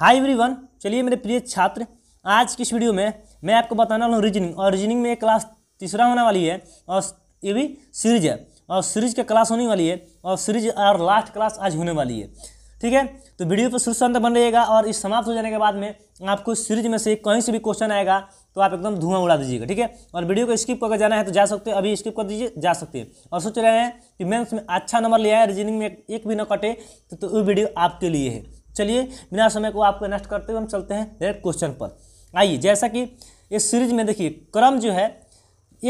hi everyone चलिए मेरे प्रिय छात्र आज की इस वीडियो में मैं आपको बताने वाला हूँ रीजनिंग और रीजनिंग में एक क्लास तीसरा होने वाली है और ये भी सीरीज है और सीरीज का क्लास होने वाली है और सीरीज और लास्ट क्लास आज होने वाली है ठीक है तो वीडियो पर शुरू से अंत बन रहिएगा और इस समाप्त हो जाने के बाद में आपको सीरीज में से कहीं से भी क्वेश्चन आएगा तो आप एकदम धुआं उड़ा दीजिएगा ठीक है और वीडियो को स्किप करके जाना है तो जा सकते हैं अभी स्किप कर दीजिए जा सकते हैं और सोच रहे हैं कि मैं उसमें अच्छा नंबर लिया है रीजनिंग में एक भी ना कटे तो, तो वो वीडियो आपके लिए है चलिए बिना समय को आपको नष्ट करते हुए हम चलते हैं डायरेक्ट क्वेश्चन पर आइए जैसा कि इस सीरीज में देखिए क्रम जो है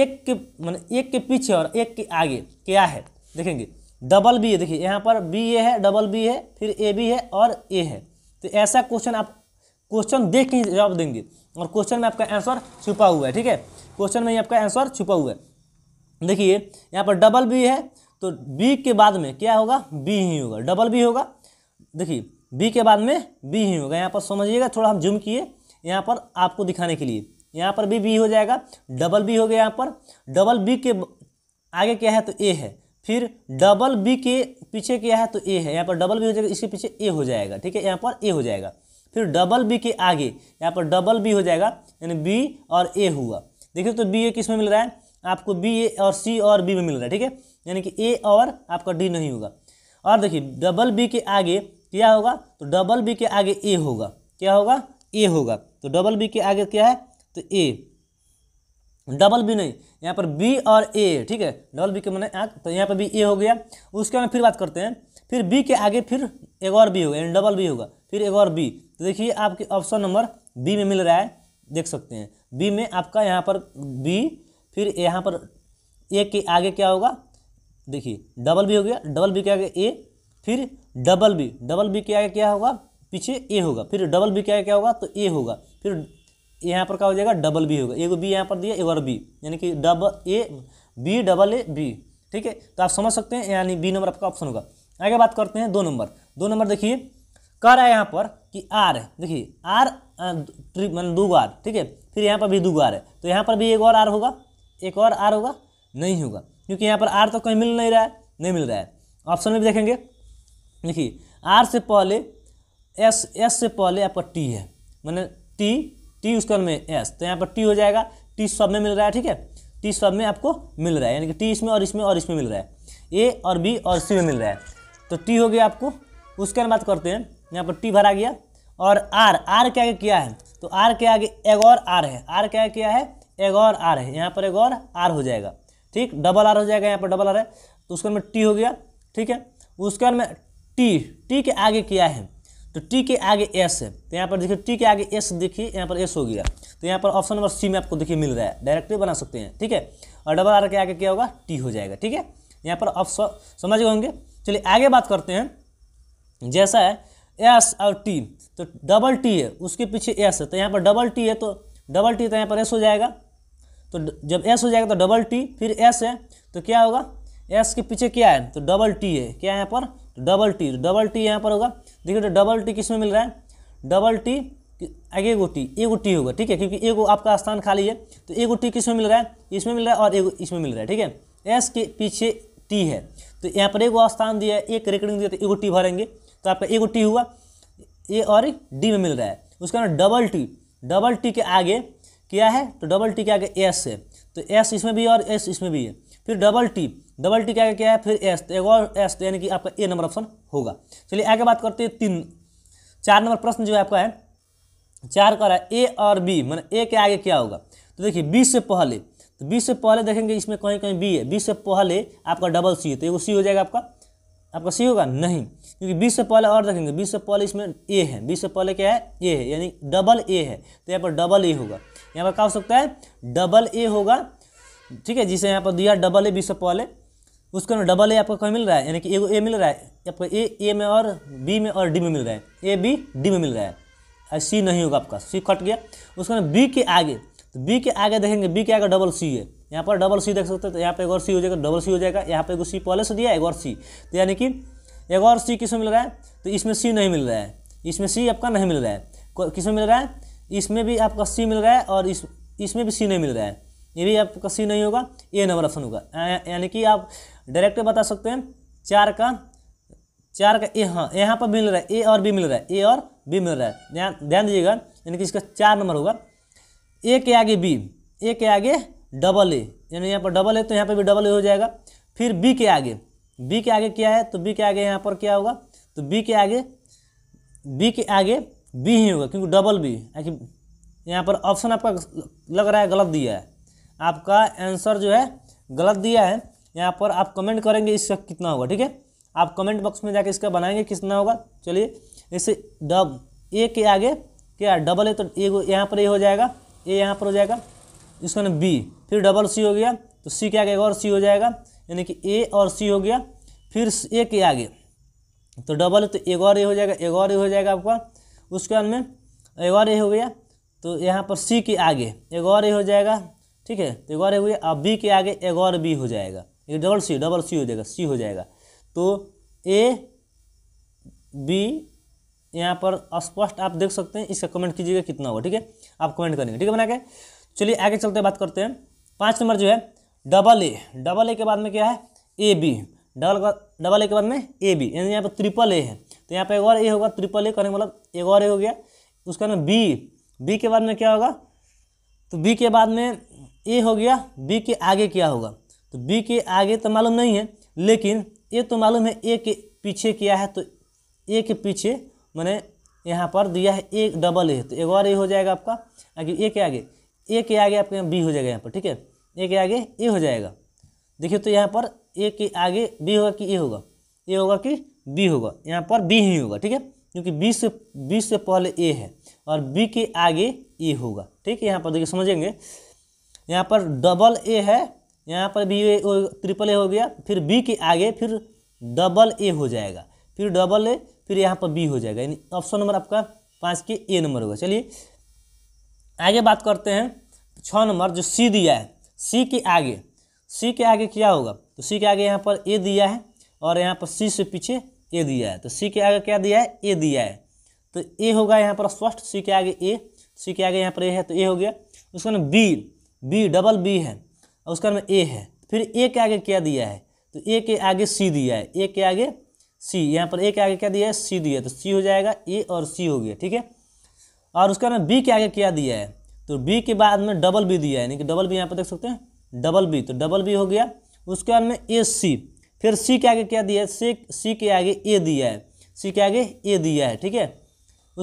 एक के मैंने एक के पीछे और एक के आगे क्या है देखेंगे डबल बी है देखिए यहाँ पर बी ए है डबल बी है फिर ए बी है और ए है तो ऐसा क्वेश्चन आप क्वेश्चन देख के जवाब देंगे और क्वेश्चन में आपका आंसर छुपा हुआ है ठीक है क्वेश्चन में ही आपका आंसर छुपा हुआ है देखिए यहाँ पर डबल बी है तो बी के बाद में क्या होगा बी ही होगा डबल बी होगा देखिए बी के बाद में बी ही होगा यहाँ पर समझिएगा थोड़ा हम जूम किए यहाँ पर आपको दिखाने के लिए यहाँ पर भी बी हो जाएगा डबल बी हो गया यहाँ पर डबल बी के आगे क्या है तो ए है फिर डबल बी के पीछे क्या है तो ए है यहाँ पर डबल बी हो जाएगा इसके पीछे ए हो जाएगा ठीक है यहाँ पर ए हो जाएगा फिर डबल बी के आगे यहाँ पर डबल बी हो जाएगा यानी बी और ए हुआ देखिए तो बी ए किस में मिल रहा है आपको बी ए और सी और बी में मिल रहा है ठीक है यानी कि ए और आपका डी नहीं होगा और देखिए डबल बी के आगे क्या होगा तो डबल बी के आगे ए होगा क्या होगा ए होगा तो डबल बी के आगे क्या है तो ए डबल बी नहीं यहाँ पर बी और ए ठीक है डबल बी के मैंने तो यहाँ पर भी ए हो गया उसके बाद फिर बात करते हैं फिर बी के आगे फिर एक और बी होगा यानी डबल बी होगा फिर एक और बी तो देखिए आपके ऑप्शन नंबर बी में मिल रहा है देख सकते हैं बी में आपका यहाँ पर बी फिर यहाँ पर ए के आगे क्या होगा देखिए डबल बी हो गया डबल बी के आगे ए फिर डबल बी डबल बी क्या क्या होगा पीछे ए होगा फिर डबल बी क्या क्या होगा तो ए होगा फिर यहाँ पर क्या हो जाएगा डबल बी होगा एगो बी यहाँ पर दिया एगो और बी यानी कि double A B double A B ठीक है तो आप समझ सकते हैं यानी बी नंबर आपका ऑप्शन होगा आगे बात करते हैं दो नंबर दो नंबर देखिए कह रहा है यहाँ पर कि आर देखिए आर ट्रिप मैंने दो आर मतलब ठीक है फिर यहाँ पर भी दो आर है तो यहाँ पर भी एक और आर होगा एक और आर होगा नहीं होगा क्योंकि यहाँ पर आर तो कहीं मिल नहीं रहा है नहीं मिल रहा है ऑप्शन में भी देखेंगे देखिए आर से पहले एस एस से पहले आपका टी है मैंने टी टी उसके में एस तो यहाँ पर टी हो जाएगा टी सब में मिल रहा है ठीक है टी सब में आपको मिल रहा है यानी कि टी इसमें और इसमें और इसमें मिल रहा है ए और बी और सी में मिल रहा है तो टी हो गया आपको उसके बाद करते हैं यहाँ पर टी भरा गया और आर आर के आगे क्या है तो आर के आगे एक और आर है आर के आगे क्या है एक और आर है यहाँ पर एक और आर हो जाएगा ठीक डबल आर हो जाएगा यहाँ पर डबल आर है तो उसके में टी हो गया ठीक है उसके में टी टी के आगे क्या है तो टी के आगे एस है तो यहाँ पर देखिए टी के आगे एस देखिए यहाँ पर एस हो गया तो यहाँ पर ऑप्शन नंबर सी में आपको देखिए मिल रहा है डायरेक्टली बना सकते हैं ठीक है और डबल आर के आगे क्या होगा टी हो जाएगा ठीक है यहाँ पर ऑप्शन समझ गए होंगे चलिए आगे बात करते हैं जैसा है एस और टी तो डबल टी है उसके पीछे एस है तो यहाँ पर डबल टी है तो डबल टी तो यहाँ पर एस हो जाएगा तो जब एस हो जाएगा तो डबल टी फिर एस है तो क्या होगा एस के पीछे क्या है तो डबल टी है क्या यहाँ पर डबल टी डबल टी यहाँ पर होगा देखिए तो डबल टी किस में मिल रहा है डबल टी आगे एगो टी एगो टी होगा ठीक है क्योंकि एगो आपका स्थान खाली है तो एगो टी किस में मिल रहा है इसमें मिल रहा है और एगो इसमें मिल रहा है ठीक है एस के पीछे टी है तो यहाँ पर एगो स्थान दिया है एक रिकॉर्डिंग दिया तो एगो टी भरेंगे तो आपका एगो टी हुआ ए और डी में मिल रहा है उसका नाम डबल टी डबल टी के आगे क्या है तो डबल टी के आगे एस है तो एस इसमें भी है और एस इसमें भी है फिर डबल टी डबल टी क्या क्या है फिर एस तो एक और एस तो यानी कि आपका ए नंबर ऑप्शन होगा चलिए आगे बात करते हैं तीन चार नंबर प्रश्न जो है आपका है चार कर रहा है ए और बी मैंने ए के आगे क्या होगा तो देखिए बी से पहले तो बी से पहले देखेंगे इसमें कहीं कहीं बी है बी से पहले आपका डबल सी है तो एगो सी हो जाएगा आपका आपका सी होगा नहीं क्योंकि बी से पहले और देखेंगे बी से पहले इसमें ए है बी से पहले क्या है ए है यानी डबल ए है तो यहाँ पर डबल ए होगा यहाँ पर क्या हो सकता है डबल ए होगा ठीक है जिसे यहाँ पर दिया डबल ए बी से पहले उसको ना डबल ए आपको कहीं मिल रहा है यानी कि एगो ए मिल रहा है आपको ए ए में और बी में और डी में मिल रहा है ए बी डी में मिल रहा है और सी नहीं होगा आपका सी कट गया उसको ना बी के आगे तो बी के आगे देखेंगे बी के आगे डबल सी है यहाँ पर डबल सी देख सकते हैं तो यहाँ पर एक और सी हो जाएगा डबल सी हो जाएगा यहाँ पर एगो सी पहले से दिया एक और सी तो यानी कि एक और सी किसमें मिल रहा है तो इसमें सी नहीं मिल रहा है इसमें सी आपका नहीं मिल रहा है किसमें मिल रहा है इसमें भी आपका सी मिल रहा है और इस इसमें भी सी नहीं मिल रहा है ये भी आपका सी नहीं होगा ए नंबर ऑप्शन होगा यानी कि आप डायरेक्ट बता सकते हैं चार का चार का ए हाँ यहाँ पर मिल रहा है ए और बी मिल रहा है ए और बी मिल रहा है ध्यान ध्यान दीजिएगा यानी कि इसका चार नंबर होगा ए के आगे बी ए के आगे डबल ए यानी यहाँ पर डबल ए तो यहाँ पर भी डबल ए हो जाएगा फिर बी के आगे बी के आगे क्या है तो बी के आगे यहाँ पर क्या होगा तो बी के आगे बी के आगे बी ही होगा क्योंकि डबल बी यहाँ पर ऑप्शन आपका लग रहा है गलत दिया है आपका आंसर जो है गलत दिया है यहाँ पर आप कमेंट करेंगे इसका कितना होगा ठीक है आप कमेंट बॉक्स में जाके इसका बनाएंगे कितना होगा चलिए जैसे डब ए के आगे क्या डबल ए तो ए यहाँ पर ए हो जाएगा ए यहाँ पर हो जाएगा इसका ना बी फिर डबल सी हो गया तो सी के आगे और सी हो जाएगा यानी कि ए और सी हो गया फिर ए के आगे तो डबल तो एक और ए हो जाएगा एक और ए हो जाएगा आपका उसके बाद में एक और ए हो गया तो यहाँ पर सी के आगे एक और ए हो जाएगा ठीक है तो एक और ए हो गया अब बी के आगे एक और बी हो जाएगा ये डबल सी डबल सी हो जाएगा सी हो जाएगा तो ए बी यहाँ पर स्पष्ट आप देख सकते हैं इसका कमेंट कीजिएगा कितना होगा ठीक है आप कमेंट करेंगे ठीक है बना के चलिए आगे चलते हैं बात करते हैं पाँच नंबर जो है डबल ए डबल ए के बाद में क्या है A B double double A के बाद में ए बी यानी यहाँ पर ट्रिपल ए है तो यहाँ पर एक और ए होगा ट्रिपल ए करने मतलब एक और ए हो गया बाद में बी बी के बाद में क्या होगा तो बी के बाद में ए हो गया बी के आगे क्या होगा तो बी के आगे तो मालूम नहीं है लेकिन ए तो मालूम है ए के पीछे किया है तो ए के पीछे मैंने यहाँ पर दिया है ए डबल ए तो एक और ए हो जाएगा आपका आगे ए के आगे ए के आगे आपके यहाँ बी हो जाएगा यहाँ पर ठीक है ए के आगे ए हो जाएगा देखिए तो यहाँ पर ए के आगे बी होगा कि ए होगा ए होगा कि बी होगा यहाँ पर बी ही होगा ठीक है क्योंकि बी से बी से पहले ए है और बी के आगे ए होगा ठीक है यहाँ पर देखिए समझेंगे यहाँ पर डबल ए है यहाँ पर बी ट्रिपल ए हो गया फिर बी के आगे फिर डबल ए हो जाएगा फिर डबल ए फिर यहाँ पर बी हो जाएगा यानी ऑप्शन नंबर आपका पाँच के ए नंबर होगा चलिए आगे बात करते हैं छः नंबर जो सी दिया है सी के आगे सी के आगे क्या होगा तो सी के आगे यहाँ पर ए दिया है और यहाँ पर सी से पीछे ए दिया है तो सी के आगे क्या दिया है ए दिया है तो ए होगा यहाँ पर फर्स्ट सी के आगे ए सी के आगे यहाँ पर ए है तो ए हो गया उसके बाद बी बी डबल बी है और उसका नाम ए है फिर ए के आगे क्या दिया है तो ए के आगे सी दिया है ए के आगे सी यहाँ पर ए के आगे क्या दिया है सी दिया है तो सी हो जाएगा ए और सी हो गया ठीक है और उसका नाम बी के आगे क्या दिया है तो बी के बाद में डबल बी दिया है यानी कि डबल बी यहाँ पर देख सकते हैं डबल बी तो डबल बी हो गया उसके बाद में ए सी फिर सी के आगे क्या दिया है सी सी के आगे ए दिया है सी के आगे ए दिया है ठीक है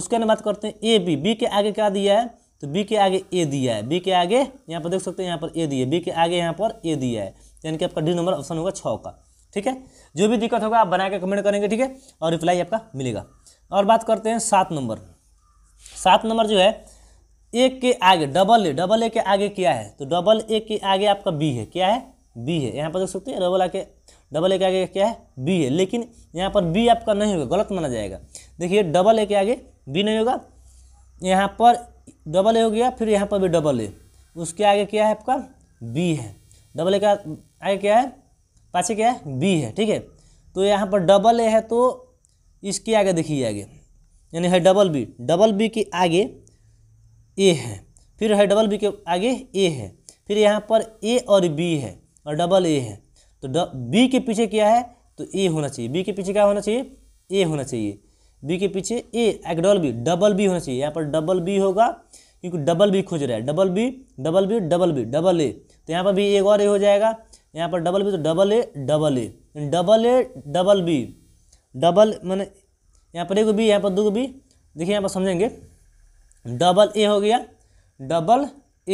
उसके बाद बात करते हैं ए बी बी के आगे क्या दिया है तो बी के आगे ए दिया है बी के आगे यहाँ पर देख सकते हैं यहाँ पर ए दिया है बी के आगे यहाँ पर ए दिया है यानी कि आपका डी नंबर ऑप्शन होगा छः का ठीक है जो भी दिक्कत होगा आप बना के कमेंट करेंगे ठीक है और रिप्लाई आपका मिलेगा और बात करते हैं सात नंबर सात नंबर जो है ए के आगे डबल ए डबल ए के आगे क्या है तो डबल ए के आगे आपका बी है क्या है बी है यहाँ पर देख सकते हैं डबल आगे डबल ए के आगे क्या है बी है लेकिन यहाँ पर बी आपका नहीं होगा गलत माना जाएगा देखिए डबल ए के आगे बी नहीं होगा यहाँ पर डबल ए हो गया फिर यहाँ पर भी डबल ए उसके आगे क्या है आपका बी है डबल ए का आगे क्या है पाछे क्या है बी है ठीक है तो यहाँ पर डबल ए है तो इसके आगे देखिए आगे यानी है डबल बी डबल बी के आगे ए है फिर है डबल बी के आगे ए है फिर यहाँ पर ए और बी है और डबल ए है तो बी के पीछे क्या है तो ए होना चाहिए बी के पीछे क्या होना चाहिए ए होना चाहिए बी के पीछे ए एक डबल बी डबल बी होना चाहिए यहाँ पर डबल बी होगा क्योंकि डबल बी खोज रहा है double B double B double B double A तो यहाँ पर भी एक और ए हो जाएगा यहाँ पर डबल बी तो double A double A double A double B double मैंने यहाँ पर एक बी यहाँ पर दो बी देखिए यहाँ पर समझेंगे डबल ए हो गया डबल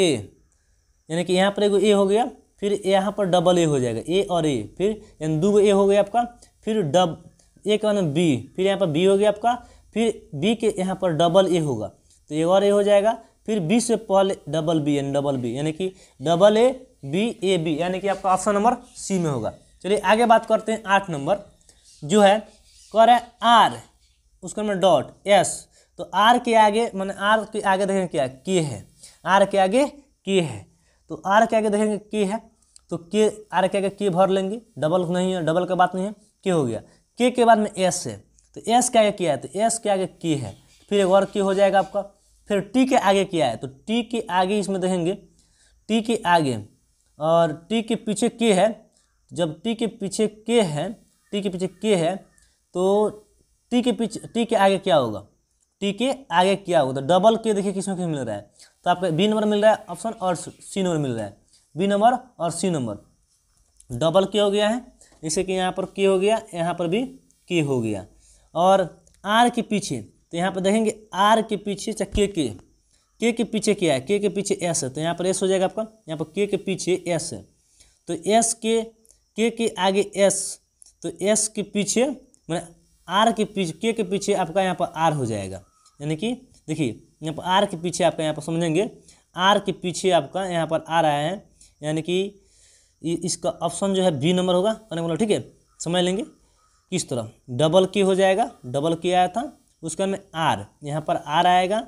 ए यानी कि यहाँ पर एक ए हो गया फिर यहाँ पर डबल ए हो जाएगा ए और ए फिर यानी दो ए हो गया आपका फिर डब ए का मतलब बी फिर यहाँ पर बी हो गया आपका फिर बी के यहाँ पर डबल ए होगा तो ए और ए हो जाएगा फिर बी से पहले डबल बी यानी डबल बी यानी कि double A B A B यानी कि आपका ऑप्शन नंबर सी में होगा चलिए आगे बात करते हैं आठ नंबर जो है कह रहे आर उसका मैं डॉट एस तो आर के आगे मैंने आर के आगे देखेंगे क्या के है आर के आगे के है तो आर के आगे देखेंगे के है तो के आर के आगे के भर लेंगे डबल नहीं है डबल का बात नहीं है के हो गया के के बाद में एस है तो एस के आगे किया है तो एस के आगे के है फिर एक और के हो जाएगा आपका फिर टी के आगे किया है तो टी के आगे इसमें देखेंगे टी के आगे और टी के पीछे के है जब टी के पीछे के है टी के पीछे के है तो टी के पीछे टी के आगे क्या होगा टी के आगे क्या होगा तो डबल के देखिए किसमें किस मिल रहा है तो आपको बी नंबर मिल रहा है ऑप्शन और सी नंबर मिल रहा है बी नंबर और सी नंबर डबल के हो गया है जैसे कि यहाँ पर के हो गया यहाँ पर भी के हो गया और आर के पीछे तो यहाँ पर देखेंगे आर के पीछे चाहे अच्छा, के के के के पीछे क्या है के के पीछे एस है तो यहाँ पर एस हो जाएगा आपका यहाँ पर के के पीछे एस है तो एस के के के आगे एस तो एस के पीछे मैंने मतलब आर के पीछे के के पीछे आपका यहाँ पर आर हो जाएगा यानी कि देखिए यहाँ पर आर के पीछे आपका यहाँ पर समझेंगे आर के पीछे आपका यहाँ पर आ रहा है यानी कि इसका ऑप्शन जो है बी नंबर होगा करने बोला ठीक है समझ लेंगे किस तरह डबल के हो जाएगा डबल के आया था उसके बाद में आर यहाँ पर आर आएगा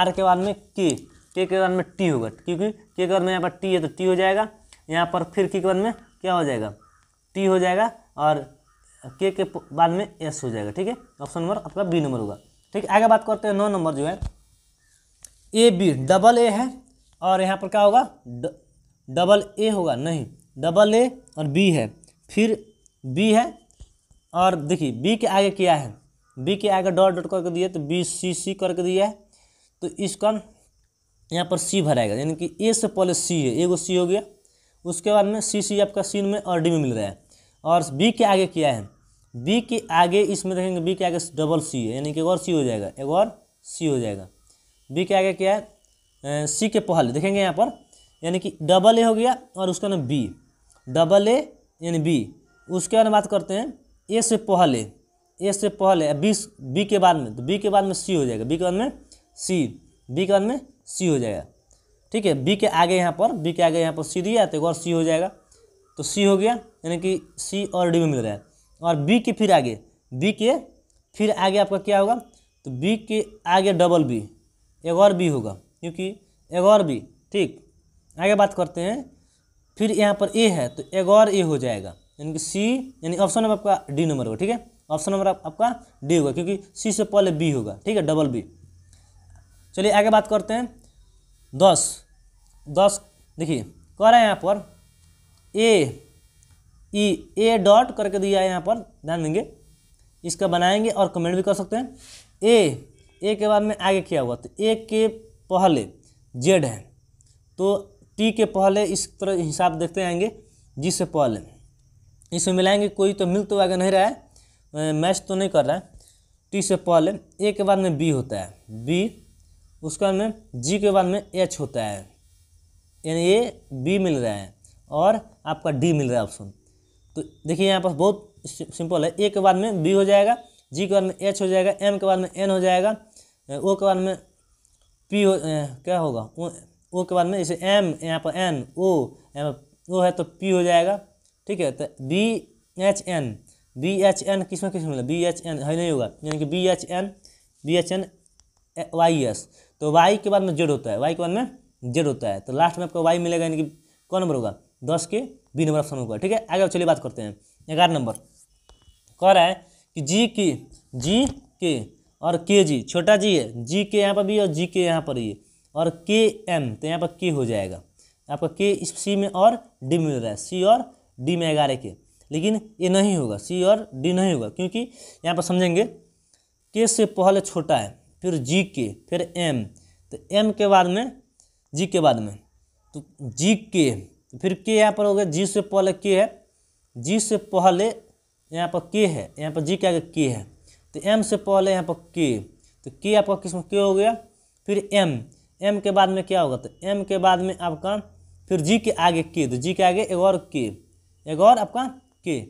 आर के बाद में के के के बाद में टी होगा क्योंकि के के बाद में यहाँ पर टी है तो टी हो जाएगा यहाँ पर फिर के के बाद में क्या हो जाएगा टी हो जाएगा और के के बाद में एस हो जाएगा ठीक है ऑप्शन नंबर आपका बी नंबर होगा ठीक है आगे बात करते हैं नौ नंबर जो है ए बी डबल ए है और यहाँ पर क्या होगा डबल ए होगा नहीं डबल ए और बी है फिर बी है और देखिए बी के आगे क्या है बी के आगे डॉट डॉट करके दिया तो बी सी सी करके दिया है तो इसका यहाँ पर सी भराएगा यानी कि ए से पहले सी है एगो सी हो गया उसके बाद में सी सी आपका सीन में और डी में मिल रहा है और बी के आगे क्या है बी के आगे इसमें देखेंगे बी के आगे डबल सी है यानी कि एक और सी हो जाएगा एक और सी हो जाएगा बी के आगे क्या है सी के पहले देखेंगे यहाँ पर यानी कि डबल ए हो गया और उसका नाम B double A N B उसके बाद बात करते हैं ए से पहले ए से पहले बी बी के बाद में तो बी के बाद में सी हो जाएगा बी के बाद में सी बी के बाद में सी हो जाएगा ठीक है बी के आगे यहाँ पर बी के आगे यहाँ पर सी दिया तो एक और सी हो जाएगा तो सी हो गया यानी कि सी और डी में मिल रहा है और बी के फिर आगे बी के फिर आगे आपका क्या होगा तो बी के आगे डबल बी एक और बी होगा क्योंकि एक और बी ठीक आगे बात करते हैं फिर यहाँ पर ए है तो एक और ए हो जाएगा यानी कि सी यानी ऑप्शन नंबर आपका डी नंबर होगा ठीक है ऑप्शन नंबर आपका डी होगा क्योंकि सी से पहले बी होगा ठीक है डबल बी चलिए आगे बात करते हैं दस दस देखिए कह रहा है यहाँ पर ए ई ए डॉट करके दिया है यहाँ पर ध्यान देंगे इसका बनाएंगे और कमेंट भी कर सकते हैं ए ए के बाद में आगे क्या हुआ तो ए के पहले जेड है तो टी के पहले इस तरह हिसाब देखते आएंगे जी से पहले इसे मिलाएंगे कोई तो मिल तो आगे नहीं रहा है मैच तो नहीं कर रहा है टी से पहले ए के बाद में बी होता है बी उसके बाद में जी के बाद में एच होता है यानी ये बी मिल रहा है और आपका डी मिल रहा है ऑप्शन तो देखिए यहाँ पर बहुत सिंपल है ए के बाद में बी हो जाएगा जी के बाद में एच हो जाएगा एम के बाद में एन हो जाएगा ओ के बाद में पी हो ए, क्या होगा ओ के बाद में जैसे एम यहाँ पर एन ओ यहाँ पर ओ है तो पी हो जाएगा ठीक है तो B H N B H N किस में किस में बी एच एन है नहीं होगा यानी कि B H N B H N Y S तो वाई के बाद में जेड होता है वाई के बाद में जेड होता है तो लास्ट में आपको वाई मिलेगा यानी कि कौन नंबर होगा दस के बी नंबर ऑप्शन होगा ठीक है आगे चलिए बात करते हैं ग्यारह नंबर कह रहा है कि जी के जी के और के जी छोटा जी है जी के यहाँ पर भी और जी के यहाँ पर ही है और के एम तो यहाँ पर के हो जाएगा आपका के इस सी में और डी मिल रहा है सी और डी में ग्यारह के लेकिन ये नहीं होगा सी और डी नहीं होगा क्योंकि यहाँ पर समझेंगे के से पहले छोटा है फिर जी के फिर एम तो एम के बाद में जी के बाद में तो जी के तो फिर के यहाँ पर हो गया जी से पहले के है जी से पहले यहाँ पर के है यहाँ पर जी के के है तो एम से पहले यहाँ पर के तो के आपका किस्म के हो गया फिर एम एम के बाद में क्या होगा तो एम के बाद में आपका फिर जी के आगे के तो जी के आगे एक और के एक और आपका के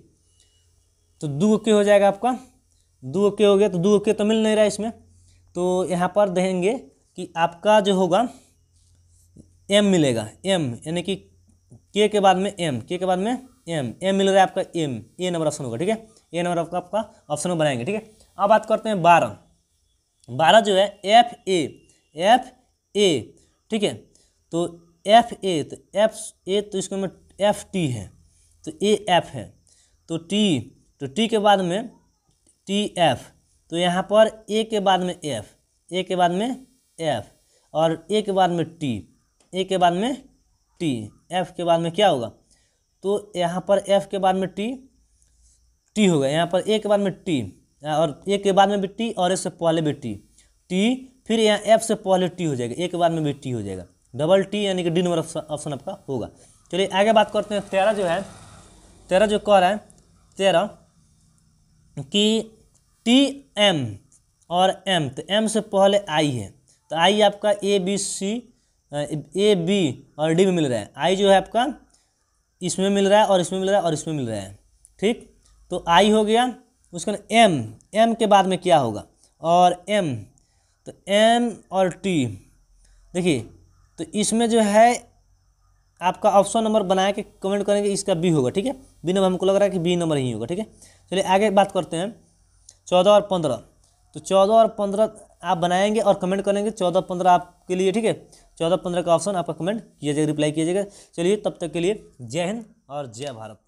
तो दो के हो जाएगा आपका दो के हो गया तो दो के तो मिल नहीं रहा इसमें तो यहाँ पर देंगे कि आपका जो होगा एम मिलेगा एम यानी कि के के बाद में एम के के बाद में एम एम मिल रहा है आपका एम ए नंबर ऑप्शन होगा ठीक है ए नंबर आपका आपका ऑप्शन बनाएंगे ठीक है अब बात करते हैं बारह बारह जो है एफ ए एफ ए ठीक है तो एफ ए तो एफ ए तो इसके में एफ टी है तो ए एफ है तो टी तो टी के बाद में टी एफ तो यहाँ पर ए के बाद में एफ ए के बाद में एफ और ए के बाद में टी ए के बाद में टी एफ के बाद में क्या होगा तो यहाँ पर एफ के बाद में टी टी होगा यहाँ पर ए के बाद में टी और ए के बाद में भी टी और इससे पहले भी टी टी फिर यहाँ एफ से पहले टी हो जाएगा एक के बाद में भी टी हो जाएगा डबल टी यानी कि डी नंबर ऑप्शन आपका होगा चलिए आगे बात करते हैं तेरह जो है तेरह जो कह रहा है तेरह कि टी एम और एम तो एम से पहले आई है तो आई आपका A B C A B और डी में मिल रहा है आई जो है आपका इसमें मिल रहा है और इसमें मिल रहा है और इसमें मिल रहा है ठीक तो आई हो गया उसके बाद मतलब एम एम के बाद में क्या होगा और एम तो एम और टी देखिए तो इसमें जो है आपका ऑप्शन नंबर बना के कमेंट करेंगे इसका बी होगा ठीक है बी नंबर हमको लग रहा है कि बी नंबर ही होगा ठीक है चलिए आगे बात करते हैं चौदह और पंद्रह तो चौदह और पंद्रह आप बनाएंगे और कमेंट करेंगे चौदह पंद्रह आपके लिए ठीक है चौदह पंद्रह का ऑप्शन आपका कमेंट किया जाएगा रिप्लाई किया जाएगा चलिए तब तक के लिए जय हिंद और जय भारत